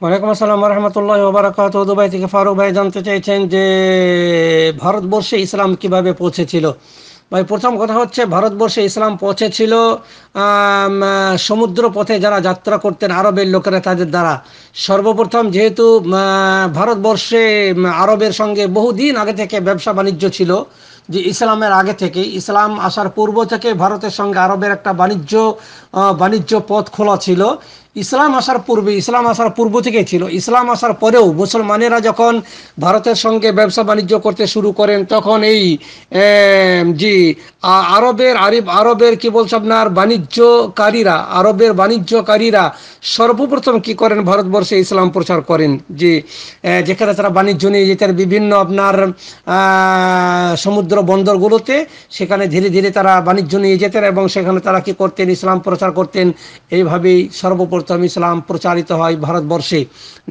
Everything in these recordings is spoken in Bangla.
ওয়ালাইকুম আসসালাম রহমতুল্লাহ ওবরাকাত দুবাই থেকে ফারুক ভাই জানতে চাইছেন যে ভারতবর্ষে ইসলাম কিভাবে পৌঁছেছিল ভাই প্রথম কথা হচ্ছে ভারতবর্ষে ইসলাম পৌঁছেছিল সমুদ্র পথে যারা যাত্রা করতেন আরবের লোকেরা তাদের দ্বারা সর্বপ্রথম যেহেতু ভারতবর্ষে আরবের সঙ্গে বহুদিন আগে থেকে ব্যবসা বাণিজ্য ছিল যে ইসলামের আগে থেকে ইসলাম আসার পূর্ব থেকে ভারতের সঙ্গে আরবের একটা বাণিজ্য বাণিজ্য পথ খোলা ছিল ইসলাম আসার পূর্বে ইসলাম আসার পূর্ব থেকে ছিল ইসলাম আসার পরেও মুসলমানেরা যখন ভারতের সঙ্গে ব্যবসা বাণিজ্য করতে শুরু করেন তখন এই যে আরবের আরিব আরবের কি বলছে আপনার বাণিজ্যকারীরা আরবের বাণিজ্যকারীরা সর্বপ্রথম কি করেন ভারতবর্ষে ইসলাম প্রচার করেন যে যেখানে তারা বাণিজ্য নিয়ে যেতেন বিভিন্ন আপনার সমুদ্র বন্দরগুলোতে সেখানে ধীরে ধীরে তারা বাণিজ্য নিয়ে যেতেন এবং সেখানে তারা কি করতেন ইসলাম প্রচার করতেন এইভাবেই সর্বপ্রথম ইসলাম প্রচারিত হয় ভারতবর্ষে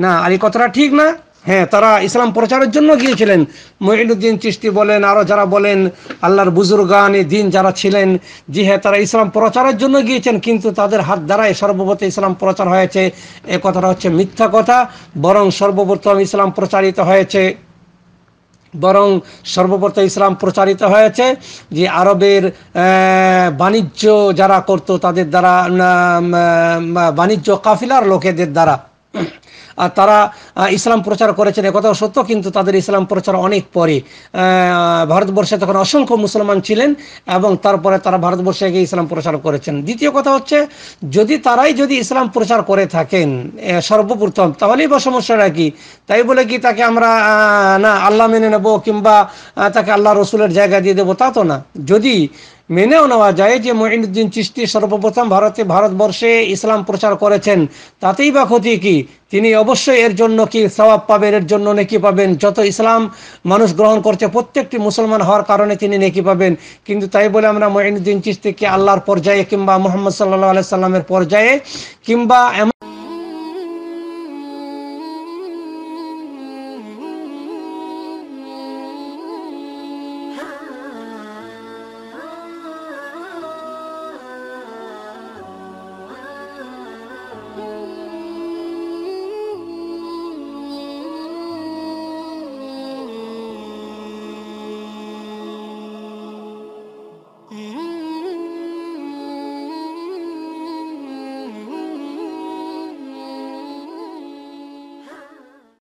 না আর এই কথাটা ঠিক না হ্যাঁ তারা ইসলাম প্রচারের জন্য গিয়েছিলেন মহিনুদ্দিন চিস্তি বলেন আরও যারা বলেন আল্লাহর বুজুরগান দিন যারা ছিলেন জি হ্যাঁ তারা ইসলাম প্রচারের জন্য গিয়েছেন কিন্তু তাদের হাত দ্বারাই সর্বপ্রত ইসলাম প্রচার হয়েছে এ কথাটা হচ্ছে মিথ্যা কথা বরং সর্বপ্রথম ইসলাম প্রচারিত হয়েছে বরং সর্বপ্রথম ইসলাম প্রচারিত হয়েছে যে আরবের বাণিজ্য যারা করত তাদের দ্বারা বাণিজ্য কাফিলার লোকেদের দ্বারা তারা ইসলাম প্রচার করেছেন একথাও সত্য কিন্তু তাদের ইসলাম প্রচার অনেক পরে ভারতবর্ষে তখন অসংখ্য মুসলমান ছিলেন এবং তারপরে তারা ভারতবর্ষে গিয়ে ইসলাম প্রচার করেছেন দ্বিতীয় কথা হচ্ছে যদি তারাই যদি ইসলাম প্রচার করে থাকেন সর্বপ্রথম তাহলেই বা সমস্যাটা কি তাই বলে কি তাকে আমরা না আল্লাহ মেনে নেব কিংবা তাকে আল্লাহ রসুলের জায়গা দিয়ে দেবো তা তো না যদি মেনেও নেওয়া যায় যে মঈনুদ্দিন চিস্তি সর্বপ্রথম ভারতে ভারতবর্ষে ইসলাম প্রচার করেছেন তাতেই বা ক্ষতি কি তিনি অবশ্যই এর জন্য কি সবাব পাবেন এর জন্য নেকি পাবেন যত ইসলাম মানুষ গ্রহণ করছে প্রত্যেকটি মুসলমান হওয়ার কারণে তিনি নেকি পাবেন কিন্তু তাই বলে আমরা মঈনুদ্দিন চিস্তিকে আল্লাহর পর্যায়ে কিংবা মোহাম্মদ সাল্লাহ আলাইসাল্লামের সাল্লামের পর্যায়ে কিংবা এমন